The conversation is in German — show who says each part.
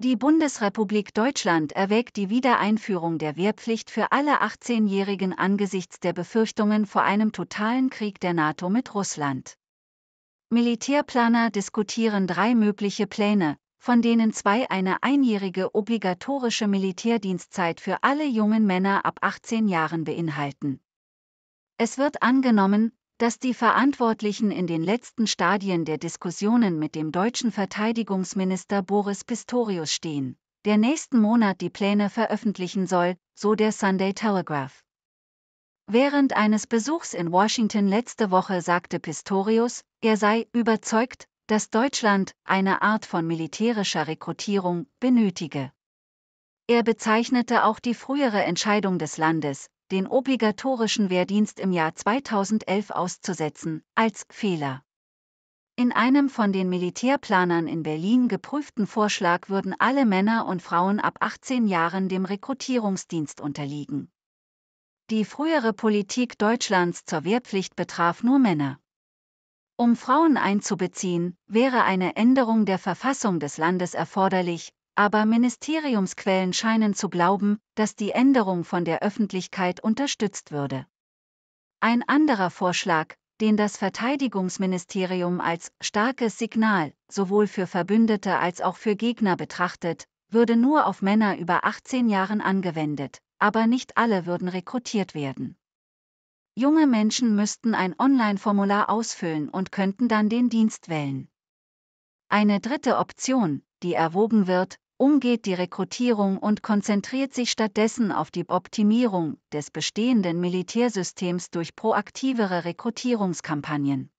Speaker 1: Die Bundesrepublik Deutschland erwägt die Wiedereinführung der Wehrpflicht für alle 18-Jährigen angesichts der Befürchtungen vor einem totalen Krieg der NATO mit Russland. Militärplaner diskutieren drei mögliche Pläne, von denen zwei eine einjährige obligatorische Militärdienstzeit für alle jungen Männer ab 18 Jahren beinhalten. Es wird angenommen, dass die Verantwortlichen in den letzten Stadien der Diskussionen mit dem deutschen Verteidigungsminister Boris Pistorius stehen, der nächsten Monat die Pläne veröffentlichen soll, so der Sunday Telegraph. Während eines Besuchs in Washington letzte Woche sagte Pistorius, er sei überzeugt, dass Deutschland eine Art von militärischer Rekrutierung benötige. Er bezeichnete auch die frühere Entscheidung des Landes, den obligatorischen Wehrdienst im Jahr 2011 auszusetzen, als Fehler. In einem von den Militärplanern in Berlin geprüften Vorschlag würden alle Männer und Frauen ab 18 Jahren dem Rekrutierungsdienst unterliegen. Die frühere Politik Deutschlands zur Wehrpflicht betraf nur Männer. Um Frauen einzubeziehen, wäre eine Änderung der Verfassung des Landes erforderlich, aber Ministeriumsquellen scheinen zu glauben, dass die Änderung von der Öffentlichkeit unterstützt würde. Ein anderer Vorschlag, den das Verteidigungsministerium als starkes Signal sowohl für Verbündete als auch für Gegner betrachtet, würde nur auf Männer über 18 Jahren angewendet, aber nicht alle würden rekrutiert werden. Junge Menschen müssten ein Online-Formular ausfüllen und könnten dann den Dienst wählen. Eine dritte Option, die erwogen wird, umgeht die Rekrutierung und konzentriert sich stattdessen auf die Optimierung des bestehenden Militärsystems durch proaktivere Rekrutierungskampagnen.